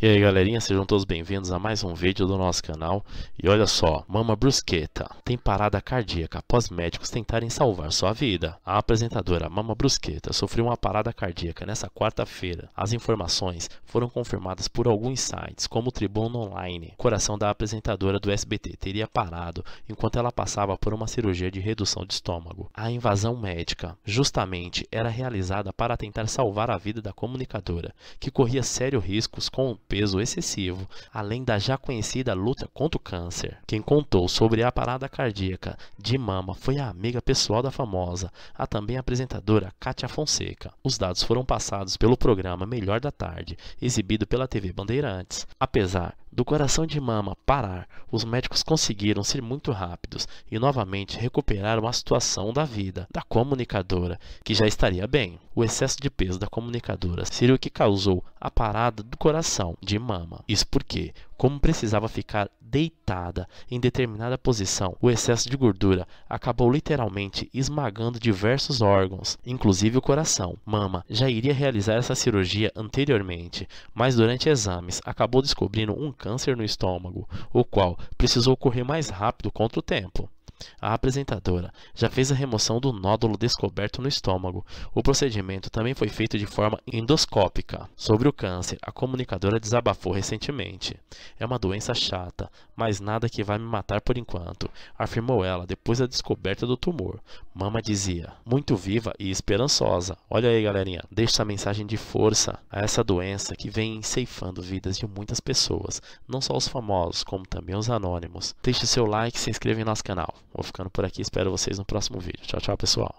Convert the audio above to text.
E aí galerinha, sejam todos bem-vindos a mais um vídeo do nosso canal. E olha só, mama brusqueta, tem parada cardíaca após médicos tentarem salvar sua vida. A apresentadora Mama Brusqueta sofreu uma parada cardíaca nesta quarta-feira. As informações foram confirmadas por alguns sites, como o Tribuno Online. O coração da apresentadora do SBT teria parado enquanto ela passava por uma cirurgia de redução de estômago. A invasão médica, justamente, era realizada para tentar salvar a vida da comunicadora, que corria sérios riscos com peso excessivo, além da já conhecida luta contra o câncer. Quem contou sobre a parada cardíaca de mama foi a amiga pessoal da famosa, a também apresentadora Cátia Fonseca. Os dados foram passados pelo programa Melhor da Tarde, exibido pela TV Bandeirantes. Apesar do coração de mama parar, os médicos conseguiram ser muito rápidos e novamente recuperaram a situação da vida da comunicadora, que já estaria bem. O excesso de peso da comunicadora seria o que causou a parada do coração de mama. Isso porque, como precisava ficar deitada em determinada posição, o excesso de gordura acabou literalmente esmagando diversos órgãos, inclusive o coração. Mama já iria realizar essa cirurgia anteriormente, mas durante exames acabou descobrindo um câncer no estômago, o qual precisou correr mais rápido contra o tempo. A apresentadora já fez a remoção do nódulo descoberto no estômago. O procedimento também foi feito de forma endoscópica. Sobre o câncer, a comunicadora desabafou recentemente. É uma doença chata, mas nada que vai me matar por enquanto, afirmou ela depois da descoberta do tumor. Mama dizia: muito viva e esperançosa. Olha aí, galerinha, deixa essa mensagem de força a essa doença que vem ceifando vidas de muitas pessoas, não só os famosos, como também os anônimos. Deixe seu like e se inscreva em nosso canal. Vou ficando por aqui, espero vocês no próximo vídeo. Tchau, tchau, pessoal.